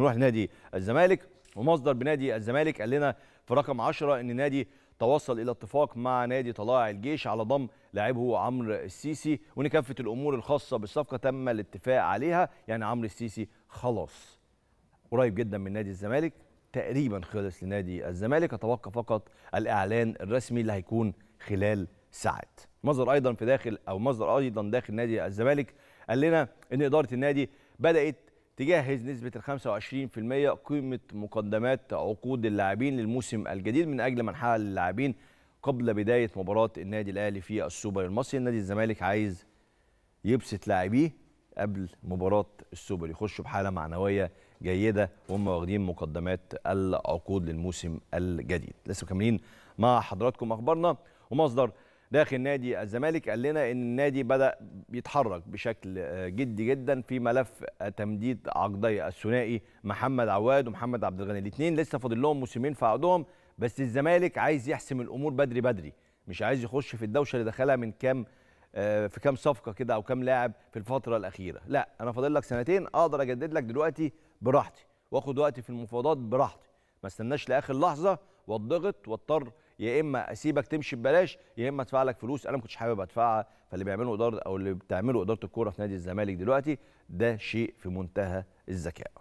نروح لنادي الزمالك ومصدر بنادي الزمالك قال لنا في رقم 10 ان نادي توصل الى اتفاق مع نادي طلائع الجيش على ضم لاعبه عمرو السيسي وان كافه الامور الخاصه بالصفقه تم الاتفاق عليها يعني عمرو السيسي خلاص قريب جدا من نادي الزمالك تقريبا خلص لنادي الزمالك اتوقع فقط الاعلان الرسمي اللي هيكون خلال ساعات مصدر ايضا في داخل او مصدر ايضا داخل نادي الزمالك قال لنا ان اداره النادي بدات تجهز نسبة ال 25% قيمة مقدمات عقود اللاعبين للموسم الجديد من أجل منحها للاعبين قبل بداية مباراة النادي الأهلي في السوبر المصري نادي الزمالك عايز يبسط لاعبيه قبل مباراة السوبر يخشوا بحالة معنوية جيدة وهم واخدين مقدمات العقود للموسم الجديد لسه مكملين مع حضراتكم أخبارنا ومصدر داخل نادي الزمالك قال لنا ان النادي بدا بيتحرك بشكل آه، جدي جدا في ملف تمديد عقدي الثنائي محمد عواد ومحمد عبد الغني الاثنين لسه فاضل لهم موسمين في عقدهم بس الزمالك عايز يحسم الامور بدري بدري مش عايز يخش في الدوشه اللي دخلها من كام آه، في كام صفقه كده او كام لاعب في الفتره الاخيره لا انا فاضل لك سنتين اقدر اجدد لك دلوقتي براحتي واخد وقتي في المفاوضات براحتي ما استناش لاخر لحظه واتضغط واضطر يا اما اسيبك تمشي ببلاش يا اما ادفع لك فلوس انا ما كنتش حابب ادفعها فاللي بيعمله اداره او اللي بتعمله اداره الكوره في نادي الزمالك دلوقتي ده شيء في منتهى الذكاء